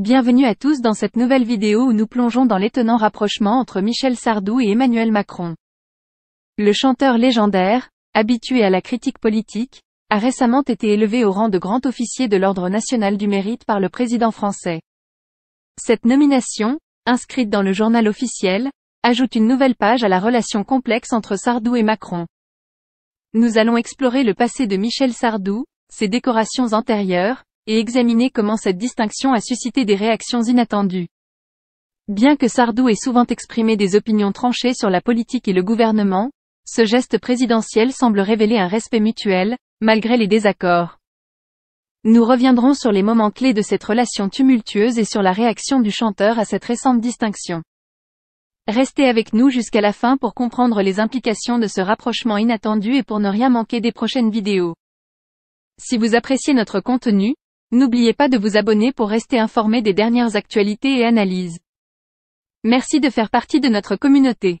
Bienvenue à tous dans cette nouvelle vidéo où nous plongeons dans l'étonnant rapprochement entre Michel Sardou et Emmanuel Macron. Le chanteur légendaire, habitué à la critique politique, a récemment été élevé au rang de grand officier de l'Ordre national du mérite par le président français. Cette nomination, inscrite dans le journal officiel, ajoute une nouvelle page à la relation complexe entre Sardou et Macron. Nous allons explorer le passé de Michel Sardou, ses décorations antérieures, et examiner comment cette distinction a suscité des réactions inattendues. Bien que Sardou ait souvent exprimé des opinions tranchées sur la politique et le gouvernement, ce geste présidentiel semble révéler un respect mutuel, malgré les désaccords. Nous reviendrons sur les moments clés de cette relation tumultueuse et sur la réaction du chanteur à cette récente distinction. Restez avec nous jusqu'à la fin pour comprendre les implications de ce rapprochement inattendu et pour ne rien manquer des prochaines vidéos. Si vous appréciez notre contenu, N'oubliez pas de vous abonner pour rester informé des dernières actualités et analyses. Merci de faire partie de notre communauté.